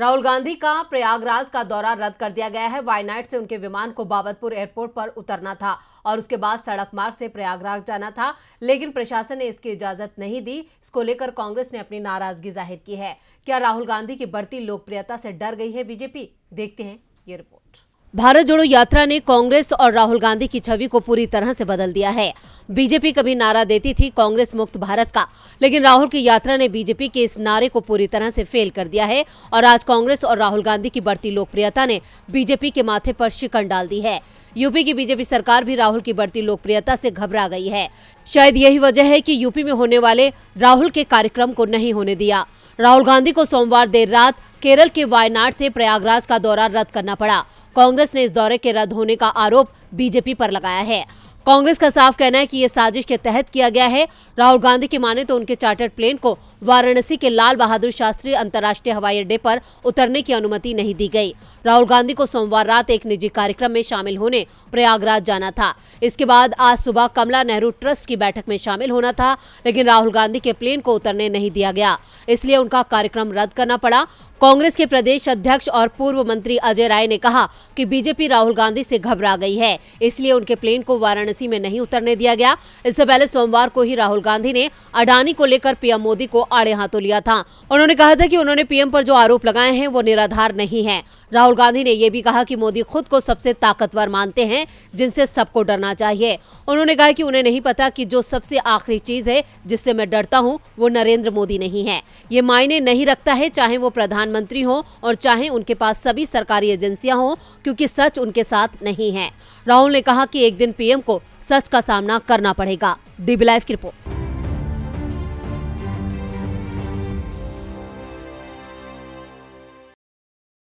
राहुल गांधी का प्रयागराज का दौरा रद्द कर दिया गया है वायनाड से उनके विमान को बाबतपुर एयरपोर्ट पर उतरना था और उसके बाद सड़क मार्ग से प्रयागराज जाना था लेकिन प्रशासन ने इसकी इजाजत नहीं दी इसको लेकर कांग्रेस ने अपनी नाराजगी जाहिर की है क्या राहुल गांधी की बढ़ती लोकप्रियता से डर गई है बीजेपी देखते हैं ये रिपोर्ट भारत जोड़ो यात्रा ने कांग्रेस और राहुल गांधी की छवि को पूरी तरह से बदल दिया है बीजेपी कभी नारा देती थी कांग्रेस मुक्त भारत का लेकिन राहुल की यात्रा ने बीजेपी के इस नारे को पूरी तरह से फेल कर दिया है और आज कांग्रेस और राहुल गांधी की बढ़ती लोकप्रियता ने बीजेपी के माथे पर शिकन डाल दी है यूपी की बीजेपी सरकार भी राहुल की बढ़ती लोकप्रियता से घबरा गई है शायद यही वजह है कि यूपी में होने वाले राहुल के कार्यक्रम को नहीं होने दिया राहुल गांधी को सोमवार देर रात केरल के वायनाड से प्रयागराज का दौरा रद्द करना पड़ा कांग्रेस ने इस दौरे के रद्द होने का आरोप बीजेपी पर लगाया है कांग्रेस का साफ कहना है कि ये साजिश के तहत किया गया है राहुल गांधी की माने तो उनके चार्टर्ड प्लेन को वाराणसी के लाल बहादुर शास्त्री अंतर्राष्ट्रीय हवाई अड्डे पर उतरने की अनुमति नहीं दी गई राहुल गांधी को सोमवार रात एक निजी कार्यक्रम में शामिल होने प्रयागराज जाना था इसके बाद आज सुबह कमला नेहरू ट्रस्ट की बैठक में शामिल होना था लेकिन राहुल गांधी के प्लेन को उतरने नहीं दिया गया इसलिए उनका कार्यक्रम रद्द करना पड़ा कांग्रेस के प्रदेश अध्यक्ष और पूर्व मंत्री अजय राय ने कहा कि बीजेपी राहुल गांधी से घबरा गई है इसलिए उनके प्लेन को वाराणसी में नहीं उतरने दिया गया इससे पहले सोमवार को ही राहुल गांधी ने अडानी को लेकर पीएम मोदी को आड़े हाथों लिया था उन्होंने कहा था कि उन्होंने पीएम पर जो आरोप लगाए हैं वो निराधार नहीं है राहुल गांधी ने यह भी कहा कि मोदी खुद को सबसे ताकतवर मानते हैं जिनसे सबको डरना चाहिए उन्होंने कहा कि उन्हें नहीं पता कि जो सबसे आखिरी चीज है जिससे मैं डरता हूँ वो नरेंद्र मोदी नहीं है ये मायने नहीं रखता है चाहे वो प्रधान प्रधानमंत्री हो और चाहे उनके पास सभी सरकारी एजेंसियां हो क्योंकि सच उनके साथ नहीं है राहुल ने कहा कि एक दिन पीएम को सच का सामना करना पड़ेगा डीबी लाइव की रिपोर्ट